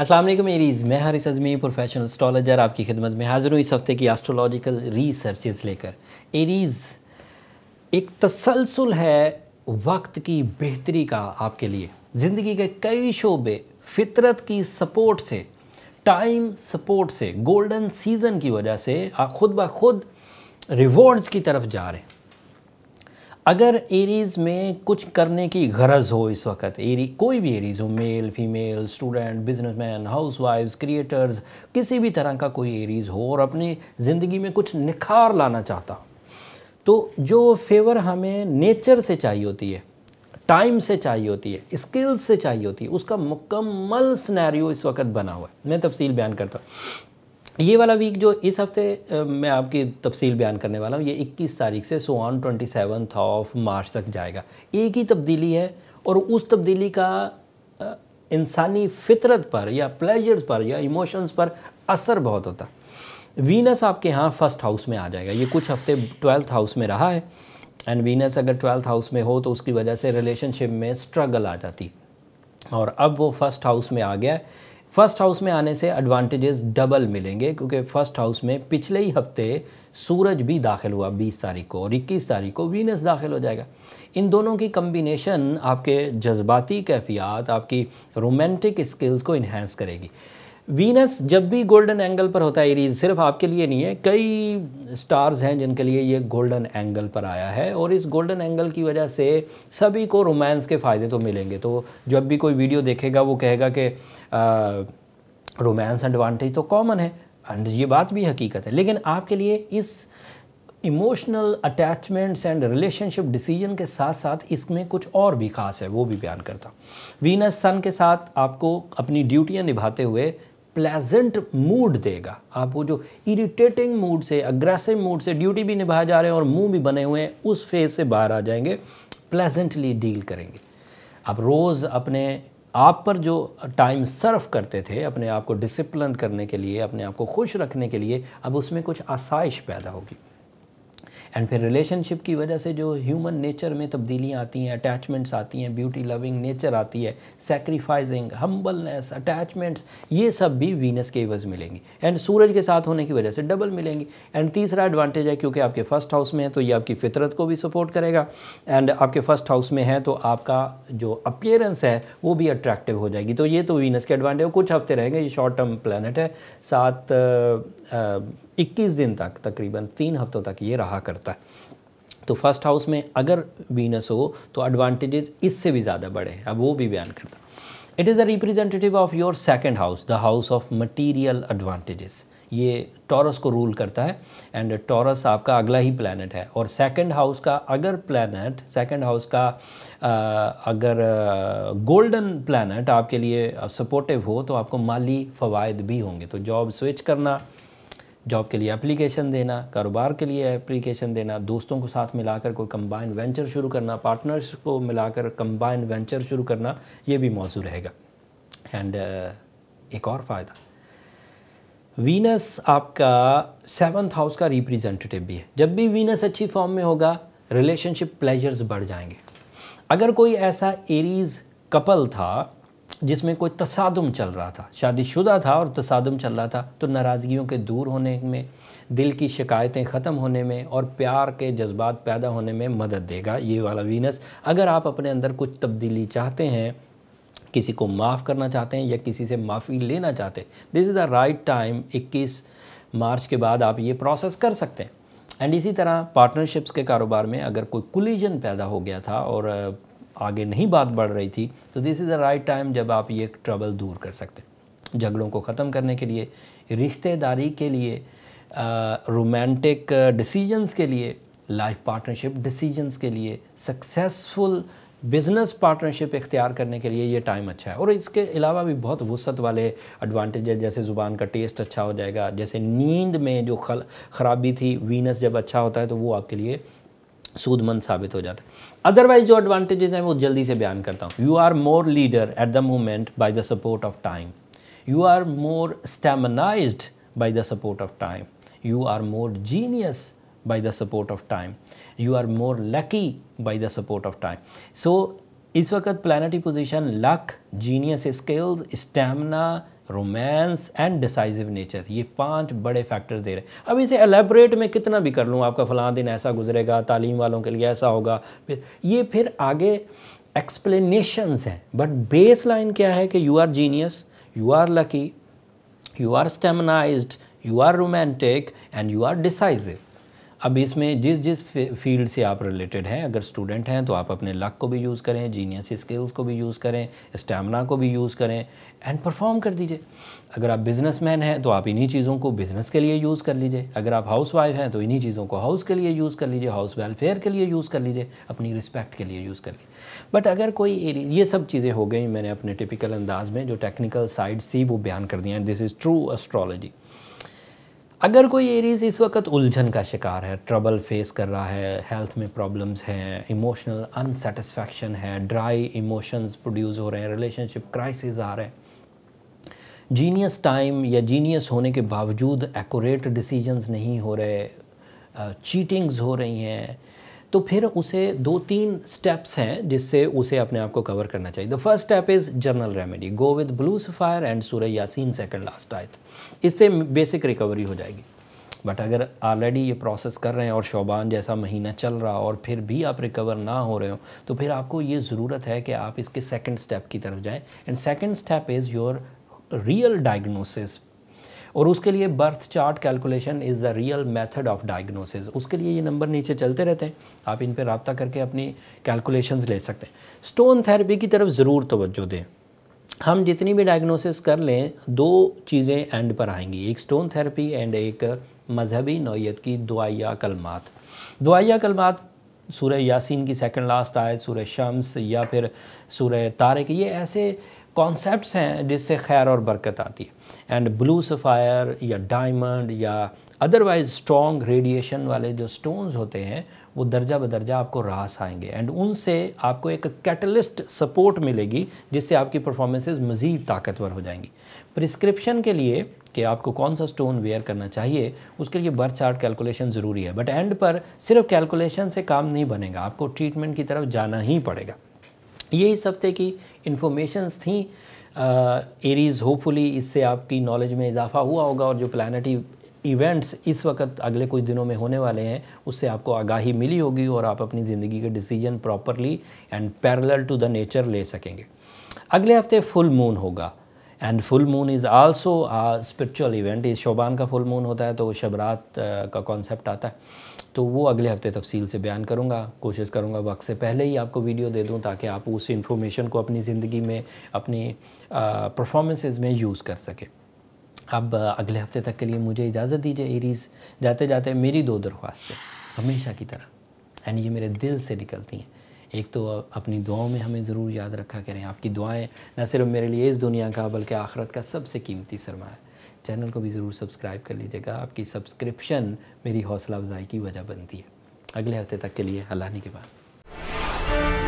असलम मेरीज़ मैं हरिस Azmi professional astrologer आपकी खिदमत में हाजिर हूँ इस हफ़्ते की एस्ट्रोलॉजिकल रिसर्चेज लेकर एरीज़ एक तसलसल है वक्त की बेहतरी का आपके लिए ज़िंदगी के कई शोबे फितरत की सपोर्ट से टाइम सपोर्ट से गोल्डन सीज़न की वजह से आप खुद ब खुद रिवॉर्ड्स की तरफ जा रहे हैं अगर एरीज में कुछ करने की गरज हो इस वक्त एरी कोई भी एरीज हो मेल फीमेल स्टूडेंट बिजनेसमैन हाउसवाइफ्स क्रिएटर्स किसी भी तरह का कोई एरीज हो और अपनी ज़िंदगी में कुछ निखार लाना चाहता तो जो फेवर हमें नेचर से चाहिए होती है टाइम से चाहिए होती है स्किल्स से चाहिए होती है उसका मुकम्मल स्नैरियो इस वक्त बना हुआ है मैं तफसील बयान करता हूँ ये वाला वीक जो इस हफ्ते मैं आपकी तफसील बयान करने वाला हूँ ये 21 तारीख से so on twenty seventh of March तक जाएगा एक ही तब्दीली है और उस तब्दीली का इंसानी फितरत पर या प्लेजर्स पर या इमोशंस पर असर बहुत होता वीनस आपके यहाँ फर्स्ट हाउस में आ जाएगा ये कुछ हफ्ते ट्वेल्थ हाउस में रहा है एंड वीनस अगर ट्वेल्थ हाउस में हो तो उसकी वजह से रिलेशनशिप में स्ट्रगल आ जाती और अब वो फर्स्ट हाउस में आ गया है फर्स्ट हाउस में आने से एडवांटेजेस डबल मिलेंगे क्योंकि फर्स्ट हाउस में पिछले ही हफ्ते सूरज भी दाखिल हुआ 20 तारीख को और 21 तारीख को वीनस दाखिल हो जाएगा इन दोनों की कम्बिनेशन आपके जज्बाती कैफियत आपकी रोमांटिक स्किल्स को इन्हेंस करेगी वीनस जब भी गोल्डन एंगल पर होता है एरीज सिर्फ आपके लिए नहीं है कई स्टार्स हैं जिनके लिए ये गोल्डन एंगल पर आया है और इस गोल्डन एंगल की वजह से सभी को रोमांस के फ़ायदे तो मिलेंगे तो जब भी कोई वीडियो देखेगा वो कहेगा कि रोमांस एडवांटेज तो कॉमन है एंड ये बात भी हकीकत है लेकिन आपके लिए इस emotional attachments and relationship decision के साथ साथ इसमें कुछ और भी खास है वो भी बयान करता वीनस सन के साथ आपको अपनी ड्यूटियाँ निभाते हुए प्लेजेंट मूड देगा आपको जो इरिटेटिंग मूड से अग्रेसिव मूड से ड्यूटी भी निभाए जा रहे हैं और मुंह भी बने हुए हैं उस फेज से बाहर आ जाएंगे प्लेजेंटली डील करेंगे आप रोज़ अपने आप पर जो टाइम सर्व करते थे अपने आप को डिसिप्लिन करने के लिए अपने आप को खुश रखने के लिए अब उसमें कुछ आसाइश पैदा होगी एंड फिर रिलेशनशिप की वजह से जो ह्यूमन नेचर में तब्दीलियाँ आती हैं अटैचमेंट्स आती हैं ब्यूटी लविंग नेचर आती है सेक्रीफाइजिंग हम्बलनेस अटैचमेंट्स ये सब भी वीनस के वज़ मिलेंगी एंड सूरज के साथ होने की वजह से डबल मिलेंगी एंड तीसरा एडवांटेज है क्योंकि आपके फर्स्ट हाउस में है तो ये आपकी फितरत को भी सपोर्ट करेगा एंड आपके फर्स्ट हाउस में है तो आपका जो अपियरेंस है वो भी अट्रैक्टिव हो जाएगी तो ये तो वीनस के एडवांटेज कुछ हफ्ते रहेंगे ये शॉर्ट टर्म प्लानट है सात 21 दिन तक तकरीबन तीन हफ्तों तक ये रहा करता है तो फर्स्ट हाउस में अगर वीनस हो तो एडवांटेजेस इससे भी ज़्यादा बड़े हैं अब वो भी बयान करता it is a representative of your second house the house of material advantages ये टॉरस को रूल करता है एंड टॉरस आपका अगला ही प्लानट है और सेकंड हाउस का अगर प्लानट सेकंड हाउस का आ, अगर गोल्डन प्लानट आपके लिए सपोर्टिव हो तो आपको माली फवायद भी होंगे तो जॉब स्विच करना जॉब के लिए एप्लीकेशन देना कारोबार के लिए एप्लीकेशन देना दोस्तों को साथ मिलाकर कोई कंबाइन वेंचर शुरू करना पार्टनर्स को मिलाकर कंबाइन वेंचर शुरू करना ये भी मौजूद रहेगा एंड uh, एक और फ़ायदा वीनस आपका सेवन्थ हाउस का रिप्रेजेंटेटिव भी है जब भी वीनस अच्छी फॉर्म में होगा रिलेशनशिप प्लेजर्स बढ़ जाएंगे अगर कोई ऐसा एरीज कपल था जिसमें कोई तसादम चल रहा था शादीशुदा था और तसादम चल रहा था तो नाराज़गियों के दूर होने में दिल की शिकायतें ख़त्म होने में और प्यार के जज्बात पैदा होने में मदद देगा ये वाला वीनस अगर आप अपने अंदर कुछ तब्दीली चाहते हैं किसी को माफ़ करना चाहते हैं या किसी से माफ़ी लेना चाहते हैं this is the right time 21 मार्च के बाद आप ये प्रोसेस कर सकते हैं एंड इसी तरह पार्टनरशिप्स के कारोबार में अगर कोई कुलीजन पैदा हो गया था और आगे नहीं बात बढ़ रही थी तो this is the right time जब आप ये ट्रबल दूर कर सकते झगड़ों को ख़त्म करने के लिए रिश्तेदारी के लिए रोमांटिक डिसीजंस के लिए लाइफ पार्टनरशिप डिसीजंस के लिए सक्सेसफुल बिज़नेस पार्टनरशिप इख्तियार करने के लिए ये टाइम अच्छा है और इसके अलावा भी बहुत वसत वाले एडवांटेज है जैसे ज़ुबान का टेस्ट अच्छा हो जाएगा जैसे नींद में जो खराबी थी वीनस जब अच्छा होता है तो वो आपके लिए सूदमंद साबित हो जाता है अदरवाइज जो एडवांटेजेस हैं वो जल्दी से बयान करता हूँ you are more leader at the moment by the support of time you are more staminize by the support of time you are more genius by the support of time you are more lucky by the support of time so इस वक्त planetary position luck genius skills stamina romance and decisive nature ये पांच बड़े factor दे रहे हैं अब इसे elaborate में कितना भी कर लूँ आपका फ़लाँ दिन ऐसा गुजरेगा तालीम वालों के लिए ऐसा होगा फिर ये फिर आगे एक्सप्लेनेशंस हैं बट बेस लाइन क्या है कि you are genius you are lucky you are staminize you are romantic and you are decisive अब इसमें जिस जिस फील्ड से आप रिलेटेड हैं अगर स्टूडेंट हैं तो आप अपने लक को भी यूज़ करें जीनियस स्किल्स को भी यूज़ करें स्टेमिना को भी यूज़ करें एंड परफॉर्म कर दीजिए अगर आप बिजनेसमैन हैं तो आप इन्हीं चीज़ों को बिज़नेस के लिए यूज़ कर लीजिए अगर आप हाउस वाइफ हैं तो इन्हीं चीज़ों को हाउस के लिए यूज़ कर लीजिए हाउस वेलफेयर के लिए यूज़ कर लीजिए अपनी रिस्पेक्ट के लिए यूज़ कर लीजिए बट अगर कोई ये सब चीज़ें हो गई मैंने अपने टिपिकल अंदाज में जो टेक्निकल साइड्स थी वो बयान कर दी and this is true astrology अगर कोई एरीज इस वक्त उलझन का शिकार है ट्रबल फेस कर रहा है हेल्थ में प्रॉब्लम्स हैं इमोशनल अनसेटिस्फैक्शन है ड्राई इमोशंस प्रोड्यूस हो रहे हैं रिलेशनशिप क्राइसिस आ रहे हैं जीनियस टाइम या जीनियस होने के बावजूद एक्यूरेट डिसीजंस नहीं हो रहे चीटिंग्स हो रही हैं तो फिर उसे दो तीन स्टेप्स हैं जिससे उसे अपने आप को कवर करना चाहिए the first step is general remedy go with blue sapphire and सूर्य यासीन सेकेंड लास्ट आयत इससे बेसिक रिकवरी हो जाएगी बट अगर ऑलरेडी ये प्रोसेस कर रहे हैं और शोबान जैसा महीना चल रहा और फिर भी आप रिकवर ना हो रहे हो तो फिर आपको ये ज़रूरत है कि आप इसके सेकंड स्टेप की तरफ जाएं and second step is your real diagnosis और उसके लिए birth chart calculation is the real method of diagnosis उसके लिए ये नंबर नीचे चलते रहते हैं आप इन पर रबता करके अपनी कैलकुलेशंस ले सकते हैं स्टोन थेरेपी की तरफ ज़रूर तोज्जो दें हम जितनी भी डायग्नोसिस कर लें दो चीज़ें एंड पर आएंगी एक स्टोन थेरेपी एंड एक मजहबी नौीयत की दुआया कलमात दुआया कलमात सूर्य यासिन की सेकंड लास्ट आयत सूर्य शम्स या फिर सूर्य तारक ये ऐसे कॉन्सेप्ट्स हैं जिससे खैर और बरकत आती है एंड ब्लू सफ़ायर या डायमंड या अदरवाइज़ स्ट्रॉन्ग रेडिएशन वाले जो स्टोन्स होते हैं वो दर्जा बदर्जा आपको रास आएंगे एंड उनसे आपको एक कैटलिस्ट सपोर्ट मिलेगी जिससे आपकी परफॉर्मेंसेज मज़ीद ताकतवर हो जाएंगी प्रिस्क्रिप्शन के लिए कि आपको कौन सा स्टोन वेयर करना चाहिए उसके लिए बर्थ चार्ट कैलकुलेशन ज़रूरी है बट एंड पर सिर्फ कैलकुलेशन से काम नहीं बनेगा आपको ट्रीटमेंट की तरफ जाना ही पड़ेगा ये इस हफ्ते की इन्फॉर्मेशंस थी एरीज़ uh, होपफुली इससे आपकी नॉलेज में इजाफा हुआ होगा और जो प्लानटी इवेंट्स इस वक्त अगले कुछ दिनों में होने वाले हैं उससे आपको आगाही मिली होगी और आप अपनी ज़िंदगी के decision properly and parallel to the nature ले सकेंगे अगले हफ्ते फुल मून होगा and full moon is also spiritual event इस शोबान का फुल मून होता है तो शबरात uh, का कॉन्सेप्ट आता है तो वो अगले हफ्ते तफसील से बयान करूँगा कोशिश करूँगा वक्त से पहले ही आपको वीडियो दे दूँ ताकि आप उस इंफॉर्मेशन को अपनी ज़िंदगी में अपनी परफॉर्मेंसेज में यूज़ कर सकें अब अगले हफ्ते तक के लिए मुझे इजाज़त दीजिए एरीज़ जाते जाते मेरी दो दरख्वास्तें हमेशा की तरह यानी ये मेरे दिल से निकलती हैं एक तो अपनी दुआओं में हमें ज़रूर याद रखा करें आपकी दुआएं न सिर्फ मेरे लिए इस दुनिया का बल्कि आखरत का सबसे कीमती सरमाया चैनल को भी ज़रूर सब्सक्राइब कर लीजिएगा आपकी सब्सक्रिप्शन मेरी हौसला अफजाई की वजह बनती है अगले हफ्ते तक के लिए हलानी के बाद